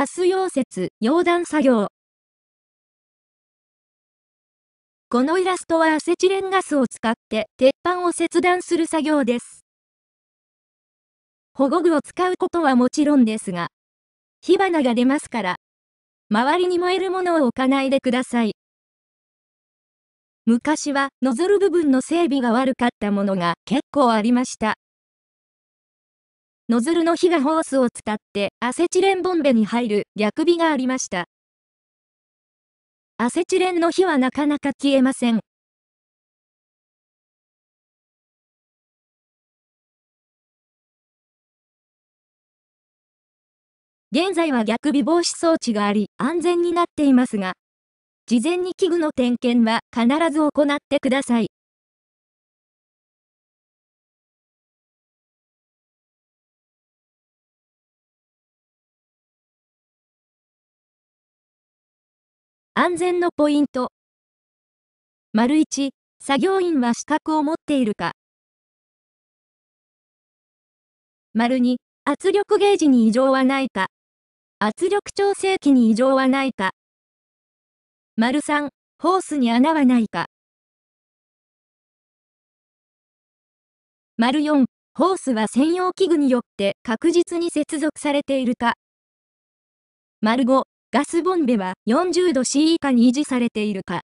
ガス溶接、溶断作業。このイラストはアセチレンガスを使って鉄板を切断する作業です。保護具を使うことはもちろんですが、火花が出ますから、周りに燃えるものを置かないでください。昔はノズル部分の整備が悪かったものが結構ありました。ノズルの火がホースを伝ってアセチレンボンベに入る逆火がありました。アセチレンの火はなかなか消えません。現在は逆微防止装置があり安全になっていますが、事前に器具の点検は必ず行ってください。安全のポイント。丸1、作業員は資格を持っているか。丸2、圧力ゲージに異常はないか。圧力調整器に異常はないか。丸3、ホースに穴はないか。丸4、ホースは専用器具によって確実に接続されているか。丸5、ガスボンベは40度 C 以下に維持されているか。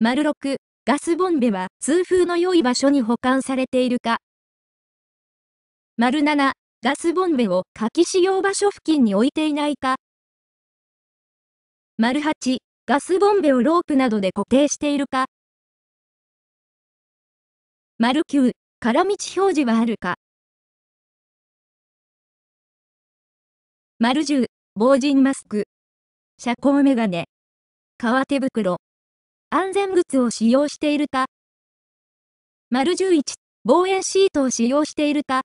丸6、ガスボンベは通風の良い場所に保管されているか。丸7、ガスボンベを火器使用場所付近に置いていないか。丸8、ガスボンベをロープなどで固定しているか。丸9、空道表示はあるか。丸10、防塵マスク、遮光メガネ、革手袋、安全靴を使用しているか。丸11、防炎シートを使用しているか。